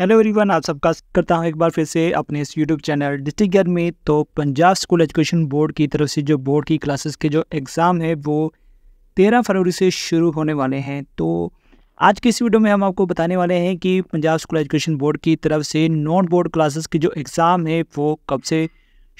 hello everyone आप सबका करता हूँ एक बार फिर से अपने इस यूट्यूब चैनल डिस्ट्रिक्ट गियर में तो पंजाब स्कूल एजुकेशन बोर्ड की तरफ से जो बोर्ड की क्लासेस के जो एग्ज़ाम है वो तेरह फरवरी से शुरू होने वाले हैं तो आज के इस वीडियो में हम आपको बताने वाले हैं कि पंजाब स्कूल एजुकेशन बोर्ड की तरफ से नॉन बोर्ड क्लासेस के जो एग्ज़ाम है वो कब से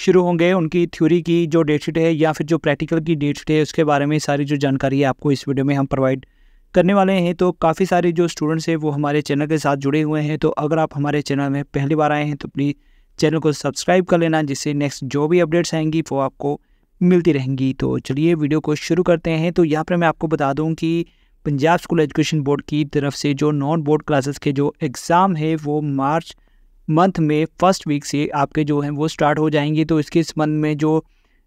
शुरू होंगे उनकी थ्योरी की जो डेट शीट है या फिर जो प्रैक्टिकल की डेट शीट है उसके बारे में सारी जो जानकारी है आपको इस वीडियो में हम प्रोवाइड करने वाले हैं तो काफ़ी सारे जो स्टूडेंट्स हैं वो हमारे चैनल के साथ जुड़े हुए हैं तो अगर आप हमारे चैनल में पहली बार आए हैं तो अपनी चैनल को सब्सक्राइब कर लेना जिससे नेक्स्ट जो भी अपडेट्स आएंगी वो आपको मिलती रहेंगी तो चलिए वीडियो को शुरू करते हैं तो यहाँ पर मैं आपको बता दूँ कि पंजाब स्कूल एजुकेशन बोर्ड की तरफ से जो नॉन बोर्ड क्लासेस के जो एग्ज़ाम है वो मार्च मंथ में फर्स्ट वीक से आपके जो हैं वो स्टार्ट हो जाएंगे तो इसके संबंध में जो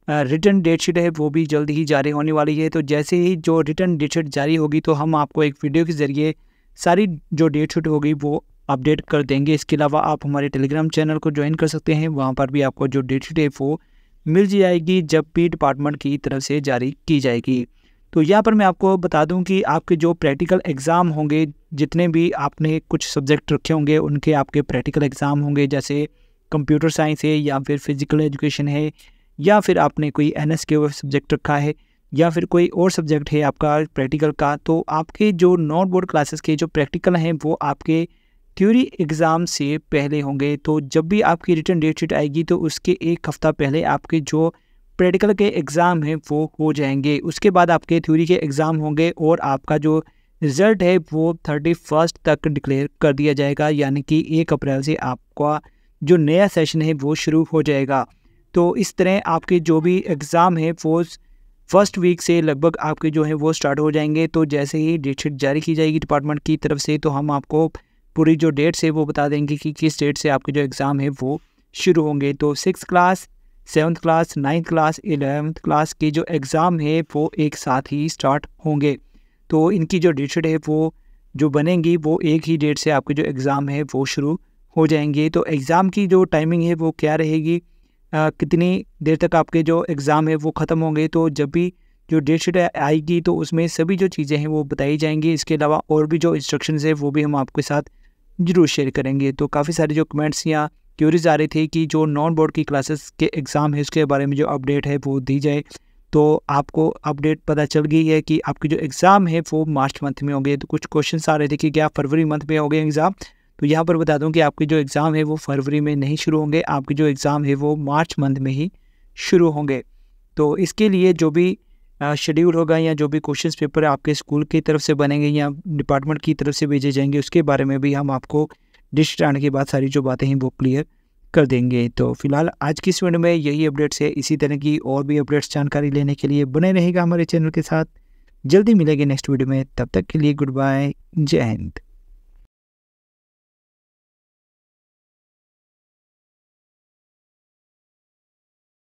रिटर्न डेट शीट है वो भी जल्द ही जारी होने वाली है तो जैसे ही जो रिटर्न डेट शीट जारी होगी तो हम आपको एक वीडियो के ज़रिए सारी जो डेट शीट होगी वो अपडेट कर देंगे इसके अलावा आप हमारे टेलीग्राम चैनल को ज्वाइन कर सकते हैं वहाँ पर भी आपको जो डेट शीट है वो मिल जाएगी जब भी डिपार्टमेंट की तरफ से जारी की जाएगी तो यहाँ पर मैं आपको बता दूँ कि आपके जो प्रैक्टिकल एग्ज़ाम होंगे जितने भी आपने कुछ सब्जेक्ट रखे होंगे उनके आपके प्रैक्टिकल एग्ज़ाम होंगे जैसे कंप्यूटर साइंस है या फिर फिज़िकल एजुकेशन है या फिर आपने कोई एन एस के सब्जेक्ट रखा है या फिर कोई और सब्जेक्ट है आपका प्रैक्टिकल का तो आपके जो नॉट बोर्ड क्लासेस के जो प्रैक्टिकल हैं वो आपके थ्योरी एग्ज़ाम से पहले होंगे तो जब भी आपकी रिटर्न डेट शीट आएगी तो उसके एक हफ़्ता पहले आपके जो प्रैक्टिकल के एग्ज़ाम हैं वो हो जाएंगे उसके बाद आपके थ्योरी के एग्ज़ाम होंगे और आपका जो रिज़ल्ट है वो थर्टी फर्स्ट तक डिक्लेयर कर दिया जाएगा यानी कि एक अप्रैल से आपका जो नया सेशन है वो शुरू हो जाएगा तो इस तरह आपके जो भी एग्ज़ाम है वो फर्स्ट वीक से लगभग आपके जो है वो स्टार्ट हो जाएंगे तो जैसे ही डेट शीट जारी की जाएगी डिपार्टमेंट की तरफ से तो हम आपको पूरी जो डेट्स है वो बता देंगे कि किस डेट से आपके जो एग्ज़ाम है वो शुरू होंगे तो six class seventh class ninth class eleventh class के जो एग्ज़ाम है वो एक साथ ही स्टार्ट होंगे तो इनकी जो डेट शीट है वो जो बनेंगी वो एक ही डेट से आपके जो एग्ज़ाम है वो शुरू हो जाएंगे तो एग्ज़ाम की जो टाइमिंग है वो क्या रहेगी कितनी देर तक आपके जो एग्ज़ाम है वो ख़त्म होंगे तो जब भी जो डेट शीट आएगी तो उसमें सभी जो चीज़ें हैं वो बताई जाएंगी इसके अलावा और भी जो इंस्ट्रक्शन है वो भी हम आपके साथ ज़रूर शेयर करेंगे तो काफ़ी सारे जो कमेंट्स या क्यूरीज आ रही थी कि जो नॉन बोर्ड की क्लासेस के एग्ज़ाम है उसके बारे में जो अपडेट है वो दी जाए तो आपको अपडेट पता चल गई है कि आपकी जो एग्ज़ाम है वो मार्च मंथ में होंगे तो कुछ क्वेश्चन आ रहे थे कि क्या फरवरी मंथ में हो गए एग्ज़ाम तो यहाँ पर बता दूँ कि आपके जो एग्ज़ाम है वो फरवरी में नहीं शुरू होंगे आपके जो एग्ज़ाम है वो मार्च मंथ में ही शुरू होंगे तो इसके लिए जो भी शेड्यूल होगा या जो भी क्वेश्चन पेपर आपके स्कूल की तरफ से बनेंगे या डिपार्टमेंट की तरफ से भेजे जाएंगे उसके बारे में भी हम आपको डिस्ट्रिक्ट आने के बाद सारी जो बातें हैं वो क्लियर कर देंगे तो फिलहाल आज की इस वीडियो में यही अपडेट्स है इसी तरह की और भी अपडेट्स जानकारी लेने के लिए बने रहेगा हमारे चैनल के साथ जल्दी मिलेंगे नेक्स्ट वीडियो में तब तक के लिए गुड बाय जय हिंद